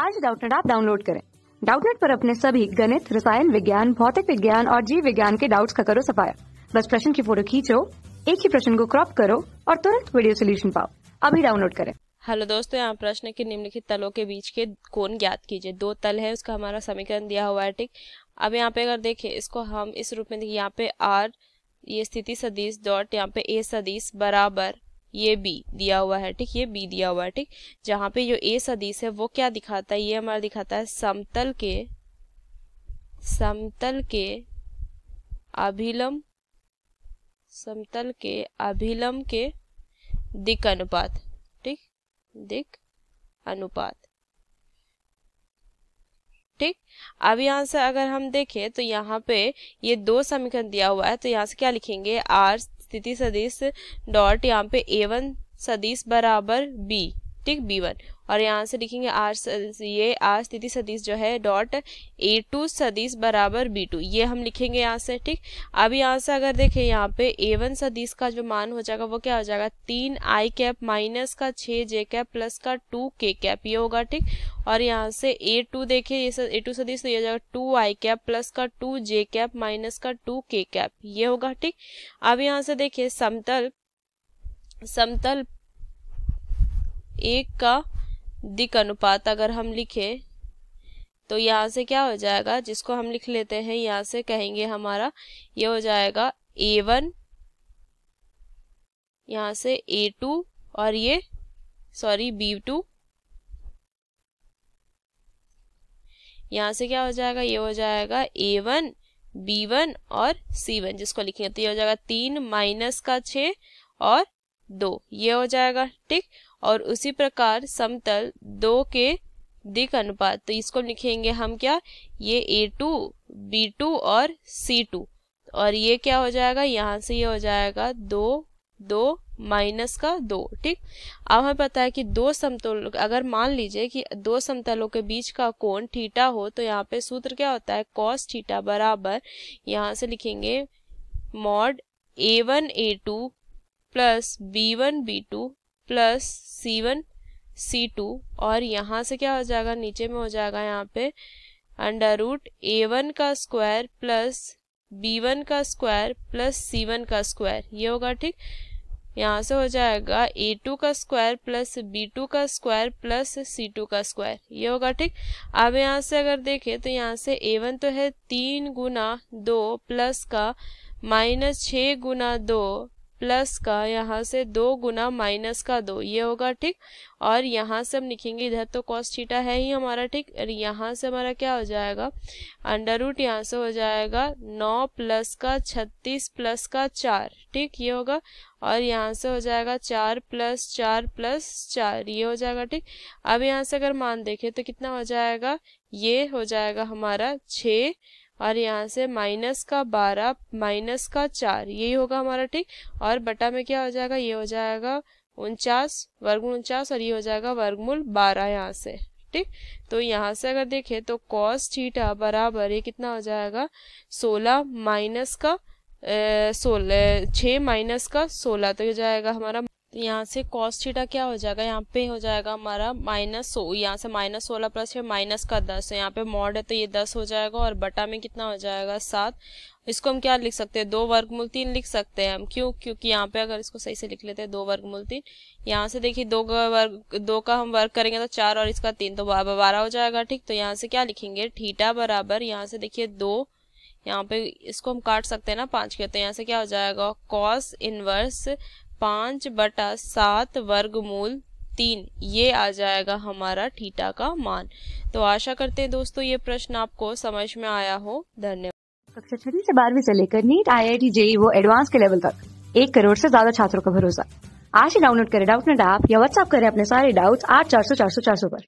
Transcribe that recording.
आज डाउटनेट आप डाउनलोड करें डाउटनेट पर अपने सभी गणित रसायन विज्ञान भौतिक विज्ञान और जीव विज्ञान के डाउट्स का करो सफाया बस प्रश्न की फोटो खींचो एक ही प्रश्न को क्रॉप करो और तुरंत वीडियो सोल्यूशन पाओ अभी डाउनलोड करें हेलो दोस्तों यहाँ प्रश्न के निम्नलिखित तलों के बीच के कोण ज्ञात कीजिए दो तल है उसका हमारा समीकरण दिया हुआ है ठीक अब यहाँ पे अगर देखें इसको हम इस रूप में देखिए यहाँ पे आर ये स्थिति सदीश डॉट यहाँ पे ए सदीश बराबर ये बी दिया हुआ है ठीक ये बी दिया हुआ है ठीक जहाँ पे जो ए सदीश है वो क्या दिखाता है ये हमारा दिखाता है समतल के समतल के अभिलम समतल के अभिलम के दिक अनुपात ठीक दिक अनुपात ठीक अब यहां से अगर हम देखें तो यहाँ पे ये दो समीकरण दिया हुआ है तो यहाँ से क्या लिखेंगे आर स्थिति सदिश डॉट यहाँ पे ए वन सदिश बराबर बी ठीक बी वन और यहाँ से लिखेंगे आर ये आर स्थिति सदीश जो है डॉट ए टू सदिश बराबर बी टू ये हम लिखेंगे यहाँ से ठीक अब यहाँ से अगर देखें यहाँ पे ए वन सदिश का जो मान हो जाएगा वो क्या हो जाएगा तीन आई कैप माइनस का छः जे कैप प्लस का टू के कैप ये होगा ठीक और यहाँ से ए टू देखिए ये ए टू सदीश तो ये हो जाएगा टू आई कैप प्लस का टू जे कैप माइनस का टू के कैप ये होगा ठीक अब यहाँ से देखिए समतल समतल एक का दिक अनुपात अगर हम लिखे तो यहाँ से क्या हो जाएगा जिसको हम लिख लेते हैं यहाँ से कहेंगे हमारा ये हो जाएगा ए वन यहाँ से ए टू और ये सॉरी बी टू यहाँ से क्या हो जाएगा ये हो जाएगा ए वन बी वन और सी वन जिसको लिखेंगे तो ये हो जाएगा तीन माइनस का छ और दो ये हो जाएगा ठीक और उसी प्रकार समतल दो के दिक अनुपात तो इसको लिखेंगे हम क्या ये ए टू बी टू और सी टू और ये क्या हो जाएगा यहाँ से ये हो जाएगा दो दो माइनस का दो ठीक अब हमें पता है कि दो समतल अगर मान लीजिए कि दो समतलों के बीच का कोण थीटा हो तो यहाँ पे सूत्र क्या होता है कॉस थीटा बराबर यहाँ से लिखेंगे mod A one A two plus B one B two plus C one C two और यहाँ से क्या हो जाएगा नीचे में हो जाएगा यहाँ पे अंडर रूट ए वन का स्क्वायर प्लस बी वन का स्क्वायर प्लस सी वन का स्क्वायर ये होगा ठीक यहाँ से हो जाएगा ए टू का स्क्वायर प्लस बी टू का स्क्वायर प्लस सी टू का स्क्वायर ये होगा ठीक अब यहाँ से अगर देखें तो यहाँ से ए वन तो है तीन गुना दो प्लस का माइनस छः गुना दो प्लस का यहाँ से दो गुना माइनस का दो ये होगा ठीक और यहाँ से हम लिखेंगे इधर तो कॉस थीटा है ही हमारा ठीक और यहाँ से हमारा क्या हो जाएगा अंडर रूट यहाँ से हो जाएगा नौ प्लस का छत्तीस प्लस का चार ठीक ये होगा और यहाँ से हो जाएगा चार प्लस चार प्लस चार ये हो जाएगा ठीक अब यहाँ से अगर मान देखें तो कितना हो जाएगा ये हो जाएगा हमारा छः और यहाँ से माइनस का बारह माइनस का चार यही होगा हमारा ठीक और बटा में क्या हो जाएगा ये हो जाएगा उनचास वर्गमूल उनचास और ये हो जाएगा वर्गमूल बारह यहाँ से ठीक तो यहाँ से अगर देखें तो कॉस थीटा बराबर ये कितना हो जाएगा सोलह माइनस का सोलह छः माइनस का सोलह तो ये जाएगा हमारा यहाँ से कॉस थीटा क्या हो जाएगा यहाँ पे हो जाएगा हमारा माइनस सो यहाँ से माइनस सोलह प्लस माइनस का दस तो यहाँ पे मॉड है तो ये दस हो जाएगा और बटा में कितना हो जाएगा सात इसको हम क्या लिख सकते हैं दो वर्गमूल तीन लिख सकते हैं हम क्यों क्योंकि यहाँ पे अगर इसको सही से लिख लेते हैं दो वर्गमूल तीन यहाँ से देखिए दो का वर्ग दो का हम वर्ग करेंगे तो चार और इसका तीन तो बारह हो जाएगा ठीक तो यहाँ से क्या लिखेंगे ठीटा बराबर यहाँ से देखिए दो यहाँ पे इसको हम काट सकते हैं ना पांच के तो यहाँ से क्या हो जाएगा कॉस इनवर्स पाँच बटा सात वर्ग मूल तीन ये आ जाएगा हमारा थीटा का मान तो आशा करते हैं दोस्तों ये प्रश्न आपको समझ में आया हो धन्यवाद कक्षा छठी से बारहवीं से लेकर NEET I I T JEE वो एडवांस के लेवल तक एक करोड़ से ज्यादा छात्रों का भरोसा आज ही डाउनलोड करें डाउट नेट ऐप या व्हाट्सअप करें अपने सारे डाउट आठ चार सौ चार सौ चार सौ पर